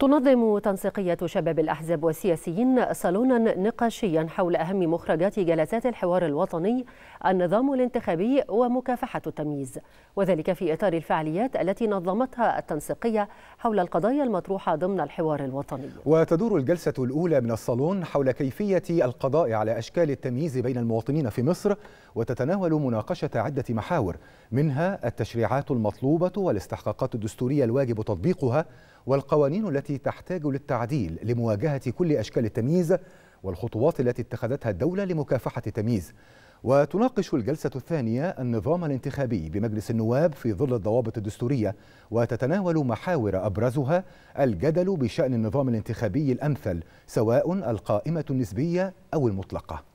تنظم تنسيقية شباب الأحزاب والسياسيين صالونا نقاشيا حول أهم مخرجات جلسات الحوار الوطني النظام الانتخابي ومكافحة التمييز وذلك في إطار الفعاليات التي نظمتها التنسيقية حول القضايا المطروحة ضمن الحوار الوطني وتدور الجلسة الأولى من الصالون حول كيفية القضاء على أشكال التمييز بين المواطنين في مصر وتتناول مناقشة عدة محاور منها التشريعات المطلوبة والاستحقاقات الدستورية الواجب تطبيقها والقوانين التي تحتاج للتعديل لمواجهة كل أشكال التمييز والخطوات التي اتخذتها الدولة لمكافحة التمييز وتناقش الجلسة الثانية النظام الانتخابي بمجلس النواب في ظل الضوابط الدستورية وتتناول محاور أبرزها الجدل بشأن النظام الانتخابي الأمثل سواء القائمة النسبية أو المطلقة